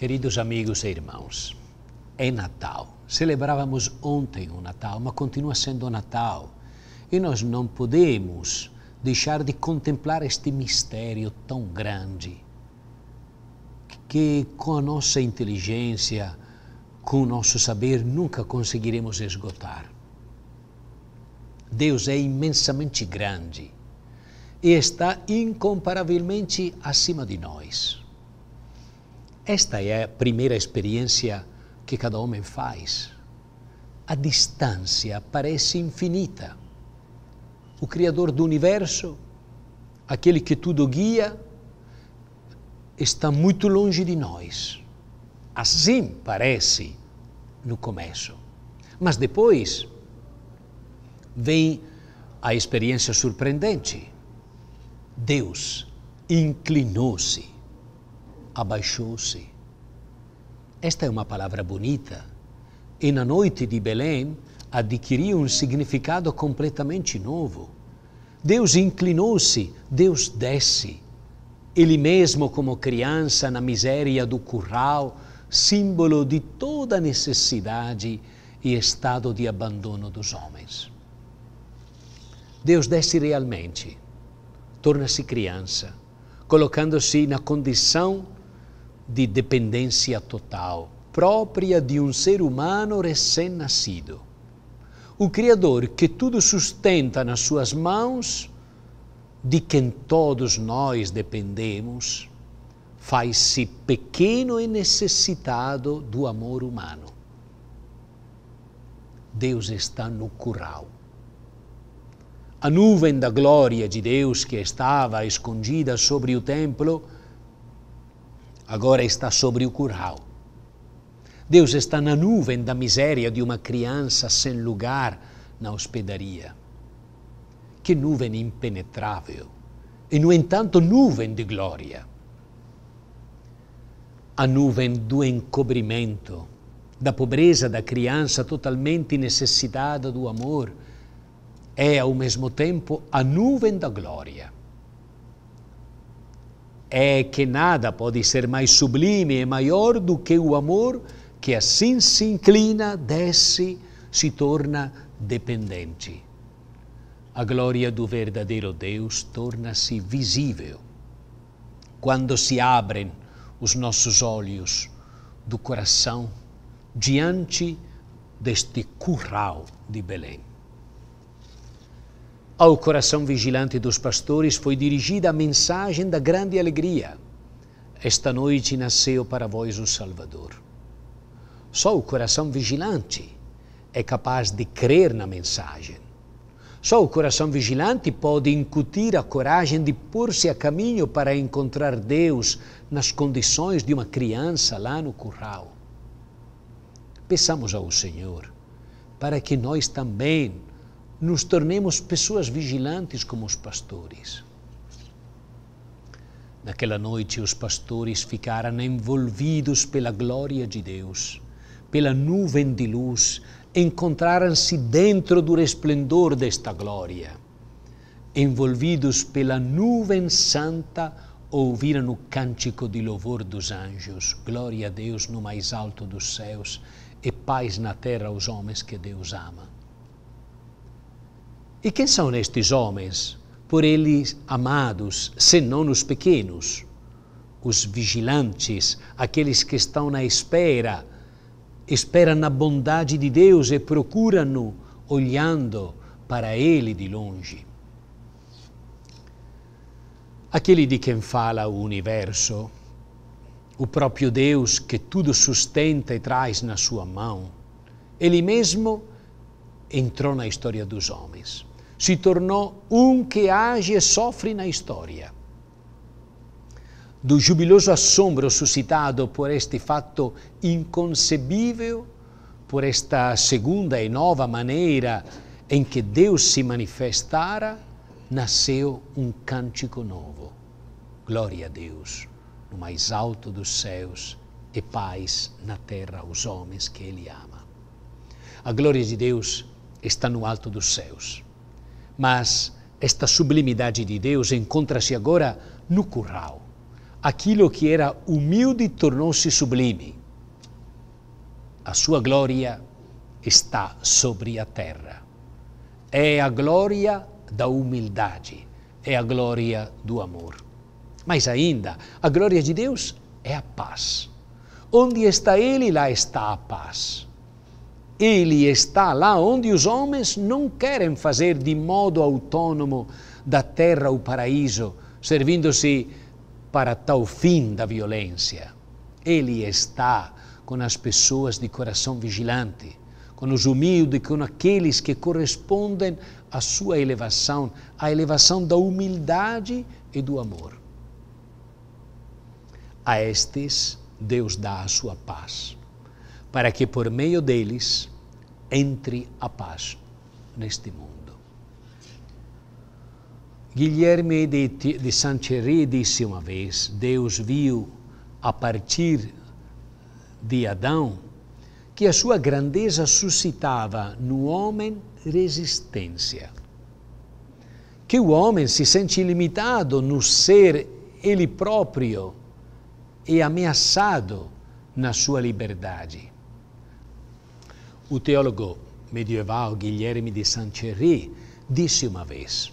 Queridos amigos e irmãos, é Natal. Celebrávamos ontem o Natal, mas continua sendo o Natal. E nós não podemos deixar de contemplar este mistério tão grande que, com a nossa inteligência, com o nosso saber, nunca conseguiremos esgotar. Deus é imensamente grande e está incomparavelmente acima de nós. Esta é a primeira experiência que cada homem faz. A distância parece infinita. O Criador do universo, aquele que tudo guia, está muito longe de nós. Assim parece no começo. Mas depois vem a experiência surpreendente. Deus inclinou-se abaixou-se. Esta é uma palavra bonita. E na noite de Belém adquiriu um significado completamente novo. Deus inclinou-se, Deus desce. Ele mesmo, como criança na miséria do curral, símbolo de toda necessidade e estado de abandono dos homens. Deus desce realmente, torna-se criança, colocando-se na condição de dependência total, própria de um ser humano recém-nascido. O Criador que tudo sustenta nas suas mãos, de quem todos nós dependemos, faz-se pequeno e necessitado do amor humano. Deus está no curral. A nuvem da glória de Deus que estava escondida sobre o templo agora está sobre o curral. Deus está na nuvem da miséria de uma criança sem lugar na hospedaria. Que nuvem impenetrável! E, no entanto, nuvem de glória. A nuvem do encobrimento, da pobreza da criança totalmente necessitada do amor, é ao mesmo tempo a nuvem da glória é que nada pode ser mais sublime e maior do que o amor que assim se inclina, desce, se torna dependente. A glória do verdadeiro Deus torna-se visível quando se abrem os nossos olhos do coração diante deste curral de Belém. Ao coração vigilante dos pastores foi dirigida a mensagem da grande alegria: Esta noite nasceu para vós o Salvador. Só o coração vigilante é capaz de crer na mensagem. Só o coração vigilante pode incutir a coragem de pôr-se a caminho para encontrar Deus nas condições de uma criança lá no curral. Peçamos ao Senhor para que nós também nos tornemos pessoas vigilantes como os pastores. Naquela noite, os pastores ficaram envolvidos pela glória de Deus, pela nuvem de luz, encontraram-se dentro do resplendor desta glória. Envolvidos pela nuvem santa, ouviram o cântico de louvor dos anjos, glória a Deus no mais alto dos céus e paz na terra aos homens que Deus ama. E quem são estes homens, por eles amados, senão os pequenos? Os vigilantes, aqueles que estão na espera, esperam na bondade de Deus e procuram-no, olhando para ele de longe. Aquele de quem fala o universo, o próprio Deus que tudo sustenta e traz na sua mão, ele mesmo entrou na história dos homens si tornò un che age e soffre na storia. Do jubiloso assombro suscitado por este fato inconcebível, por esta segunda e nova maneira em que Deus se manifestara, nasceu um cântico novo. Glória a Deus, no mais alto dos céus e paz na terra aos homens que Ele ama. A glória de Deus está no alto dos céus mas esta sublimidade de Deus encontra-se agora no curral. Aquilo que era humilde tornou-se sublime. A sua glória está sobre a terra. É a glória da humildade, é a glória do amor. Mas ainda, a glória de Deus é a paz. Onde está Ele, lá está a paz. Ele está lá onde os homens não querem fazer de modo autônomo da terra o paraíso, servindo-se para tal fim da violência. Ele está com as pessoas de coração vigilante, com os humildes, com aqueles que correspondem à sua elevação, à elevação da humildade e do amor. A estes, Deus dá a sua paz, para que por meio deles entre a paz neste mundo. Guilherme de, de Sancheri disse uma vez: Deus viu a partir de Adão que a sua grandeza suscitava no homem resistência. Que o homem se sente limitado no ser ele próprio e ameaçado na sua liberdade. O teólogo medieval Guilherme de Sancherry disse uma vez: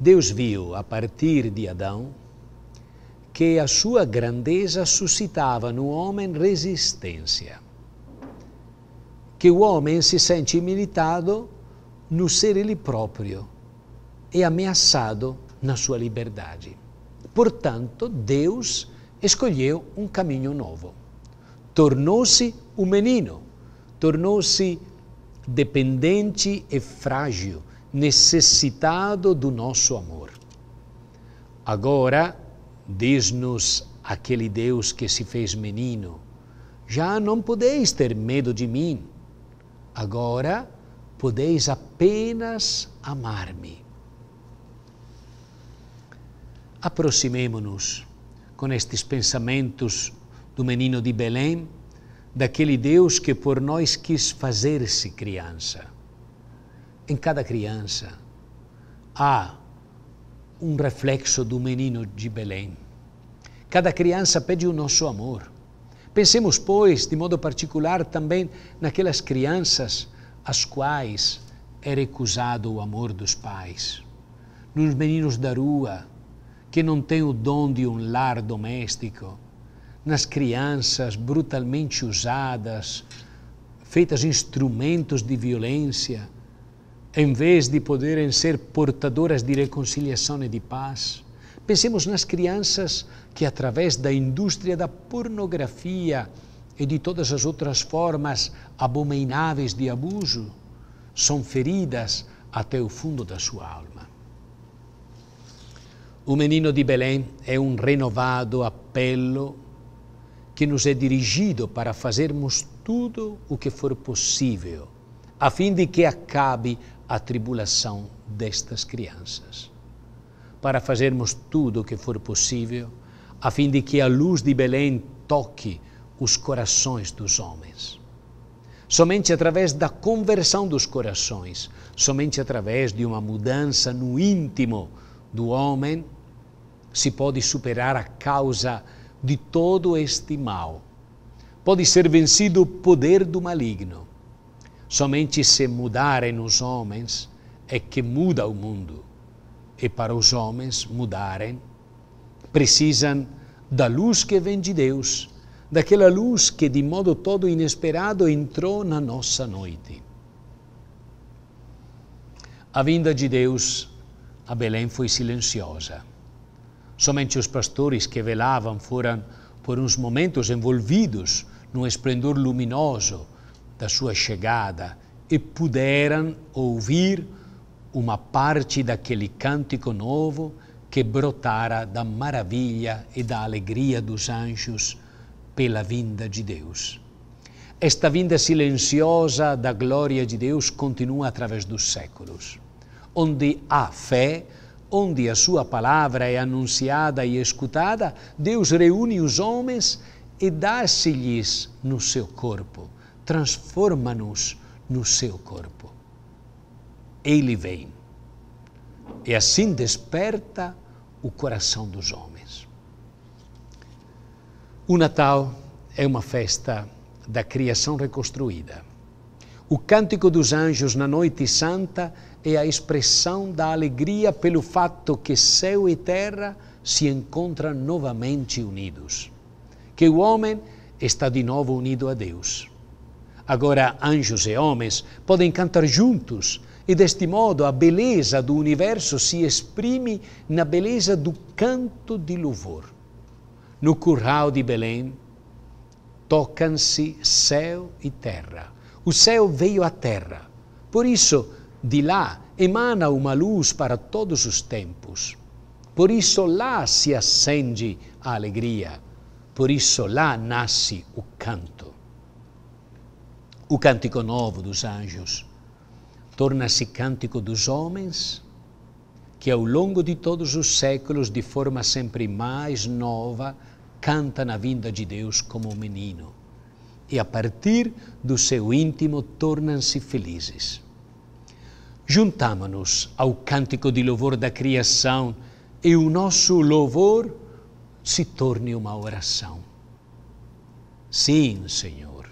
Deus viu a partir de Adão que a sua grandeza suscitava no homem resistência, que o homem se sente militado no ser ele próprio e ameaçado na sua liberdade. Portanto, Deus escolheu um caminho novo. Tornou-se um menino tornou-se dependente e frágil, necessitado do nosso amor. Agora, diz-nos aquele Deus que se fez menino, já não podeis ter medo de mim, agora podeis apenas amar-me. Aproximemo-nos com estes pensamentos do menino de Belém daquele Deus que por nós quis fazer-se criança. Em cada criança há um reflexo do menino de Belém. Cada criança pede o nosso amor. Pensemos, pois, de modo particular também naquelas crianças às quais é recusado o amor dos pais, nos meninos da rua que não têm o dom de um lar doméstico nas crianças brutalmente usadas, feitas instrumentos de violência, em vez de poderem ser portadoras de reconciliação e de paz. Pensemos nas crianças que, através da indústria da pornografia e de todas as outras formas abomináveis de abuso, são feridas até o fundo da sua alma. O menino de Belém é um renovado apelo que nos é dirigido para fazermos tudo o que for possível, a fim de que acabe a tribulação destas crianças. Para fazermos tudo o que for possível, a fim de que a luz de Belém toque os corações dos homens. Somente através da conversão dos corações, somente através de uma mudança no íntimo do homem, se pode superar a causa de todo este mal. Pode ser vencido o poder do maligno. Somente se mudarem os homens é que muda o mundo. E para os homens mudarem, precisam da luz que vem de Deus, daquela luz que de modo todo inesperado entrou na nossa noite. A vinda de Deus a Belém foi silenciosa. Somente os pastores que velavam foram, por uns momentos, envolvidos num esplendor luminoso da sua chegada e puderam ouvir uma parte daquele cântico novo que brotara da maravilha e da alegria dos anjos pela vinda de Deus. Esta vinda silenciosa da glória de Deus continua através dos séculos. Onde há fé, onde a sua palavra é anunciada e escutada, Deus reúne os homens e dá-se-lhes no seu corpo, transforma-nos no seu corpo. Ele vem e assim desperta o coração dos homens. O Natal é uma festa da criação reconstruída. O cântico dos anjos na noite santa é a expressão da alegria pelo fato que céu e terra se encontram novamente unidos, que o homem está de novo unido a Deus. Agora, anjos e homens podem cantar juntos, e deste modo a beleza do universo se exprime na beleza do canto de louvor. No curral de Belém, tocam-se céu e terra o céu veio à terra. Por isso, de lá emana uma luz para todos os tempos. Por isso, lá se acende a alegria. Por isso, lá nasce o canto. O cântico novo dos anjos torna-se cântico dos homens, que ao longo de todos os séculos, de forma sempre mais nova, canta na vinda de Deus como um menino e, a partir do seu íntimo, tornam-se felizes. Juntamo-nos ao cântico de louvor da criação e o nosso louvor se torne uma oração. Sim, Senhor,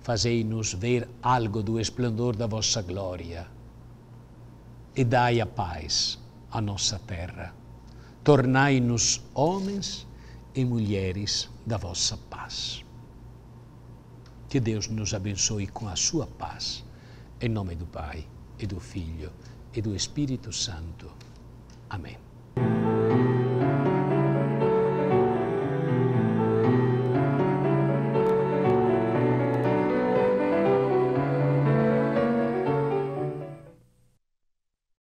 fazei-nos ver algo do esplendor da vossa glória e dai a paz à nossa terra. Tornai-nos homens e mulheres da vossa paz. Que Deus nos abençoe com a sua paz. Em nome do Pai, e do Filho, e do Espírito Santo. Amém.